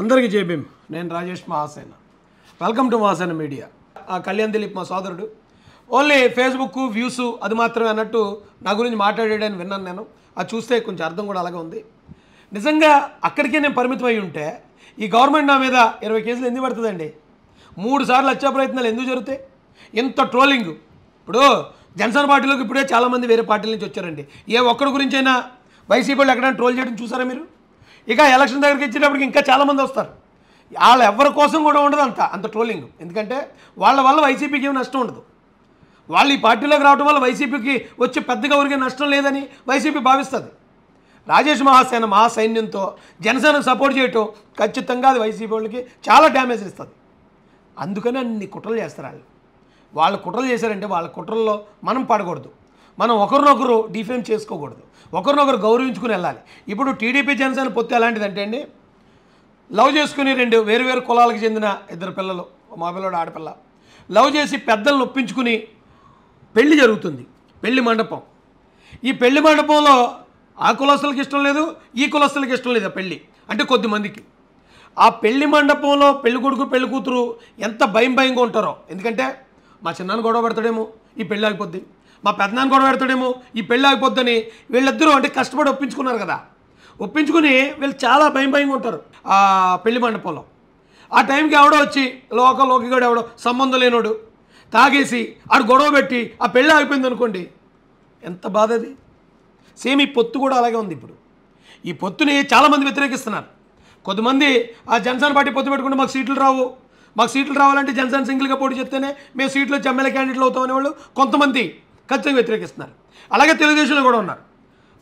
అందరికీ జేబీం నేను Rajesh Mahasena welcome to Mahasena media ఆ కళ్యాణ్ దిలీప్ మా సోదరుడు ఓన్లీ ఫేస్బుక్ వ్యూస్ అది మాత్రమే అన్నట్టు నా గురించి మాట్లాడాడని విన్నాను నేను అది చూస్తే కొంచెం అర్థం కూడా అలాగే ఉంది నిజంగా అక్కడికే నేను పరిమితం అయి ఉంటే ఈ గవర్నమెంట్ నా మీద ఇరవై కేసులు ఎందుకు పడుతుందండి మూడు సార్లు వచ్చే ప్రయత్నాలు ఎందుకు జరుగుతాయి ఇంత ట్రోలింగ్ ఇప్పుడు జనసేన పార్టీలోకి ఇప్పుడే చాలామంది వేరే పార్టీల నుంచి వచ్చారండి ఏ ఒక్కడి గురించైనా వైసీపీ వాళ్ళు ఎక్కడైనా ట్రోల్ చేయడం చూసారా మీరు ఇక ఎలక్షన్ దగ్గరికి వచ్చేటప్పటికి ఇంకా చాలామంది వస్తారు వాళ్ళ ఎవరి కోసం కూడా ఉండదు అంత అంత ట్రోలింగ్ ఎందుకంటే వాళ్ళ వల్ల వైసీపీకి ఏమి నష్టం ఉండదు వాళ్ళు ఈ పార్టీలోకి రావడం వల్ల వైసీపీకి వచ్చి పెద్దగా ఊరికే నష్టం లేదని వైసీపీ భావిస్తుంది రాజేష్ మహాసేన మహాసైన్యంతో జనసేనకు సపోర్ట్ చేయటం ఖచ్చితంగా అది వైసీపీ వాళ్ళకి చాలా డ్యామేజ్ ఇస్తుంది అందుకని అన్ని కుట్రలు చేస్తారు వాళ్ళు వాళ్ళు కుట్రలు చేశారంటే వాళ్ళ కుట్రల్లో మనం పడకూడదు మనం ఒకరినొకరు డిఫెండ్ చేసుకోకూడదు ఒకరినొకరు గౌరవించుకుని వెళ్ళాలి ఇప్పుడు టీడీపీ జనసేన పొత్తు ఎలాంటిదంటే అండి లవ్ చేసుకుని రెండు వేరు వేరు కులాలకు చెందిన ఇద్దరు పిల్లలు మా పిల్లడు ఆడపిల్ల లవ్ చేసి పెద్దలను ఒప్పించుకుని పెళ్లి జరుగుతుంది పెళ్లి మండపం ఈ పెళ్లి మండపంలో ఆ కులస్తులకి ఇష్టం లేదు ఈ కులస్తులకి ఇష్టం లేదు పెళ్ళి అంటే కొద్దిమందికి ఆ పెళ్లి మండపంలో పెళ్లి కొడుకు పెళ్లి కూతురు ఎంత భయం భయంగా ఉంటారో ఎందుకంటే మా చిన్నాన్న గొడవ పెడతాడేమో ఈ పెళ్ళి ఆగిపోద్ది మా పెద్దనాన్న కూడా పెడతాడేమో ఈ పెళ్ళి ఆగిపోద్దని వీళ్ళిద్దరూ అంటే కష్టపడి ఒప్పించుకున్నారు కదా ఒప్పించుకుని వీళ్ళు చాలా భయం భయంగా ఉంటారు ఆ పెళ్లి మండపంలో ఆ టైంకి ఎవడో వచ్చి లోక లోకిగాడు ఎవడో సంబంధం లేనోడు తాగేసి ఆడు గొడవ పెట్టి ఆ పెళ్ళి ఆగిపోయింది అనుకోండి ఎంత బాధ అది సేమ్ ఈ పొత్తు కూడా అలాగే ఉంది ఇప్పుడు ఈ పొత్తుని చాలామంది వ్యతిరేకిస్తున్నారు కొంతమంది ఆ జనసేన పార్టీ పొత్తు పెట్టుకుంటే మాకు సీట్లు రావు మాకు సీట్లు రావాలంటే జనసేన సింగిల్గా పోటీ చెప్తేనే మేము సీట్లు వచ్చి ఎమ్మెల్యే క్యాండిడేట్లు అవుతాం కొంతమంది ఖచ్చితంగా వ్యతిరేకిస్తున్నారు అలాగే తెలుగుదేశంలో కూడా ఉన్నారు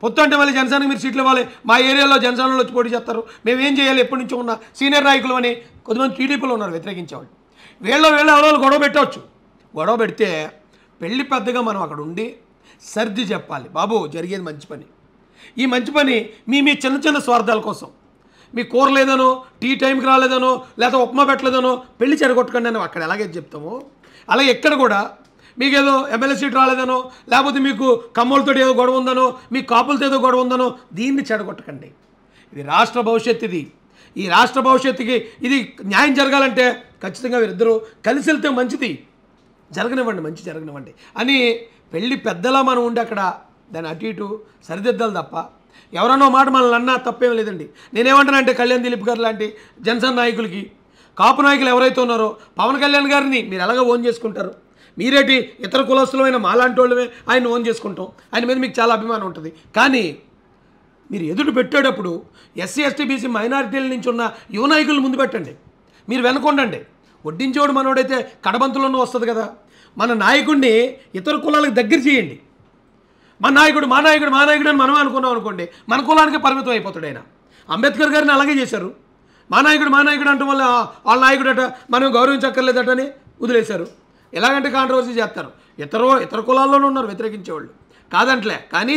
పొత్తు అంటే మళ్ళీ జనసేనకు మీరు సీట్లు ఇవ్వాలి మా ఏరియాలో జనసేనలో వచ్చి పోటీ చేస్తారు మేము ఏం చేయాలి ఎప్పటి నుంచో ఉన్న సీనియర్ నాయకులు అని కొంతమంది టీడీపీలో ఉన్నారు వ్యతిరేకించేవాళ్ళు వీళ్ళ వీళ్ళు ఎవరో గొడవ పెట్టవచ్చు గొడవ పెడితే పెళ్లి పెద్దగా మనం అక్కడ ఉండి సర్ది చెప్పాలి బాబు జరిగేది మంచి పని ఈ మంచి పని మీ మీ చిన్న చిన్న స్వార్థాల కోసం మీ కూర లేదనో టీ టైంకి రాలేదనో లేకపోతే ఉప్మా పెట్టలేదనో పెళ్లి చెరగొట్టుకోండి అని అక్కడ ఎలాగైతే చెప్తామో అలాగే ఎక్కడ కూడా మీకు ఏదో ఎమ్మెల్యే సీట్ రాలేదనో లేకపోతే మీకు కమ్మలతో ఏదో గొడవ ఉందనో మీ కాపులతో ఏదో గొడవ ఉందనో దీన్ని చెడగొట్టకండి ఇది రాష్ట్ర భవిష్యత్ ఇది ఈ రాష్ట్ర భవిష్యత్తుకి ఇది న్యాయం జరగాలంటే ఖచ్చితంగా వీరిద్దరూ కలిసి వెళ్తే మంచిది జరగనివ్వండి మంచి జరగనివ్వండి అని పెళ్ళి పెద్దలా మనం ఉండి అక్కడ దాన్ని అటు ఇటు సరిదిద్దాలి తప్ప ఎవరన్నా మాట మనల్ని అన్నా తప్పేం లేదండి నేనేమంటానంటే కళ్యాణ్ దిలీప్ గారు లాంటి జనసేన నాయకులకి కాపు నాయకులు ఎవరైతే ఉన్నారో పవన్ కళ్యాణ్ గారిని మీరు ఎలాగో ఓన్ చేసుకుంటారు మీరేటి ఇతర కులస్తులమైన మాలాంటోళ్ళమే ఆయన ఓన్ చేసుకుంటాం ఆయన మీద మీకు చాలా అభిమానం ఉంటుంది కానీ మీరు ఎదురు పెట్టేటప్పుడు ఎస్సీ ఎస్టీ బీసీ మైనారిటీల నుంచి ఉన్న యువ నాయకులు ముందు పెట్టండి మీరు వెనకొండండి వడ్డించేవాడు మనోడైతే కడబంతులను వస్తుంది కదా మన నాయకుడిని ఇతర కులాలకు దగ్గర చేయండి మన నాయకుడు మా నాయకుడు మా నాయకుడు అని మనం అనుకున్నాం అనుకోండి మన కులానికి పరిమితం అయిపోతాడు ఆయన అంబేద్కర్ గారిని అలాగే చేశారు మా నాయకుడు మా నాయకుడు అంటే వల్ల వాళ్ళ అట మనం గౌరవించక్కర్లేదట అని వదిలేశారు ఎలాగంటే కాంట్రవర్సీ చేస్తారు ఇతర ఇతర కులాల్లోనూ ఉన్నారు వ్యతిరేకించేవాళ్ళు కాదంట్లే కానీ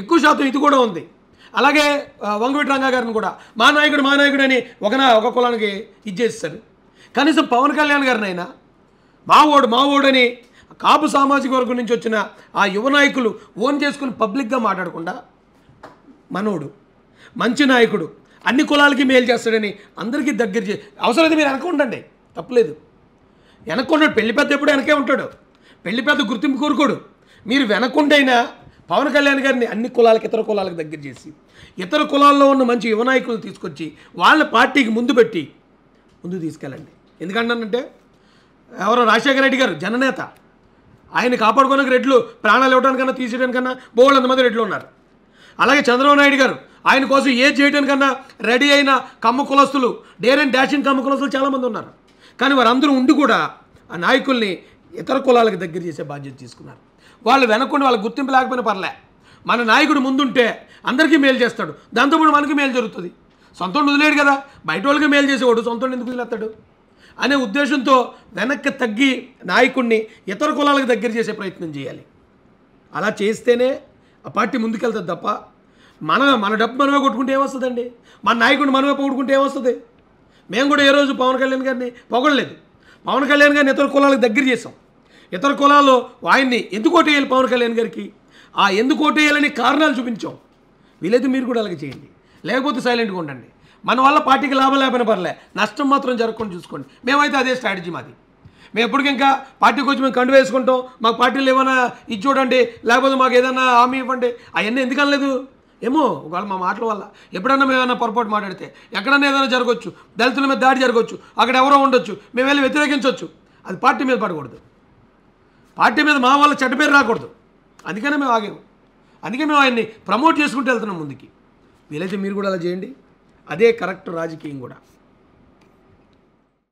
ఎక్కువ శాతం ఇది కూడా ఉంది అలాగే వంగవీటి రంగా గారిని కూడా మా నాయకుడు మా నాయకుడు అని ఒక ఒక కులానికి ఇచ్చేస్తారు కనీసం పవన్ కళ్యాణ్ గారిని అయినా మావోడు మావోడు అని కాపు సామాజిక వర్గం నుంచి వచ్చిన ఆ యువ నాయకులు ఓన్ చేసుకుని పబ్లిక్గా మాట్లాడకుండా మనోడు మంచి నాయకుడు అన్ని కులాలకి మేలు చేస్తాడని అందరికీ దగ్గర చే అవసరమైతే మీరు అనుకుంటండి తప్పలేదు వెనక్కున్నాడు పెళ్లి పెద్ద ఎప్పుడు వెనకే ఉంటాడు పెళ్లి పెద్ద గుర్తింపు కోరుకోడు మీరు వెనకుండైనా పవన్ కళ్యాణ్ గారిని అన్ని కులాలకు ఇతర కులాలకు దగ్గర చేసి ఇతర కులాల్లో ఉన్న మంచి యువ నాయకులను తీసుకొచ్చి వాళ్ళ పార్టీకి ముందు పెట్టి ముందు తీసుకెళ్ళండి ఎందుకంటానంటే ఎవరో రాజశేఖర రెడ్డి గారు జననేత ఆయన కాపాడుకోవడానికి రెడ్లు ప్రాణాలు ఇవ్వడానికన్నా తీసేయడానికన్నా బోళ్ళంత మంది రెడ్లు ఉన్నారు అలాగే చంద్రబాబు నాయుడు గారు ఆయన కోసం ఏది చేయడానికన్నా రెడీ అయిన కమ్మ కులస్తులు డేర్ అండ్ డాషింగ్ కమ్మ కులస్తులు చాలామంది ఉన్నారు కానీ వారందరూ ఉండి కూడా ఆ నాయకుల్ని ఇతర కులాలకు దగ్గర చేసే బాధ్యత తీసుకున్నారు వాళ్ళు వెనకుండా వాళ్ళ గుర్తింపు లేకపోయినా పర్లే మన నాయకుడు ముందుంటే అందరికీ మేలు చేస్తాడు దాంతో కూడా మనకి మేలు జరుగుతుంది సొంతం వదిలేడు కదా బయట వాళ్ళకి మేలు చేసేవాడు సొంతం ఎందుకు వదిలేస్తాడు అనే ఉద్దేశంతో వెనక్కి తగ్గి నాయకుడిని ఇతర కులాలకు దగ్గర చేసే ప్రయత్నం చేయాలి అలా చేస్తేనే ఆ పార్టీ ముందుకెళ్తుంది తప్ప మన మన డబ్బు మనమే కొట్టుకుంటే ఏమొస్తుందండి మన నాయకుడిని మనమే పొగుడుకుంటే ఏమొస్తుంది మేము కూడా ఏ రోజు పవన్ కళ్యాణ్ గారిని పొగడలేదు పవన్ కళ్యాణ్ గారిని ఇతర కులాలకు దగ్గర చేశాం ఇతర కులాలు ఆయన్ని ఎందుకు ఓటేయాలి పవన్ కళ్యాణ్ గారికి ఆ ఎందుకు ఓటేయాలని కారణాలు చూపించాం వీలైతే మీరు కూడా అలాగే చేయండి లేకపోతే సైలెంట్గా ఉండండి మన వల్ల పార్టీకి లాభం లేకపోయినా పర్లే నష్టం మాత్రం జరగకుండా చూసుకోండి మేమైతే అదే స్ట్రాటజీ మాది మేము ఎప్పటికింకా పార్టీకి వచ్చి మేము కండు వేసుకుంటాం మాకు పార్టీలు ఏమైనా ఇచ్చి చూడండి లేకపోతే మాకు ఏదైనా హామీ ఇవ్వండి అవన్నీ ఎందుకు అనలేదు ఏమో ఒకవేళ మా మాటల వల్ల ఎప్పుడన్నా మేము ఏమైనా పొరపాటు మాట్లాడితే ఎక్కడన్నా ఏదైనా జరగవచ్చు దళితుల మీద దాడి జరగవచ్చు అక్కడ ఎవరో ఉండొచ్చు మేము వెళ్ళి వ్యతిరేకించవచ్చు అది పార్టీ మీద పడకూడదు పార్టీ మీద మా వాళ్ళ చెడ్డ పేరు రాకూడదు అందుకనే మేము ఆగాము అందుకే మేము ఆయన్ని ప్రమోట్ చేసుకుంటూ వెళ్తున్నాం ముందుకి వీలైతే మీరు కూడా అలా చేయండి అదే కరెక్ట్ రాజకీయం కూడా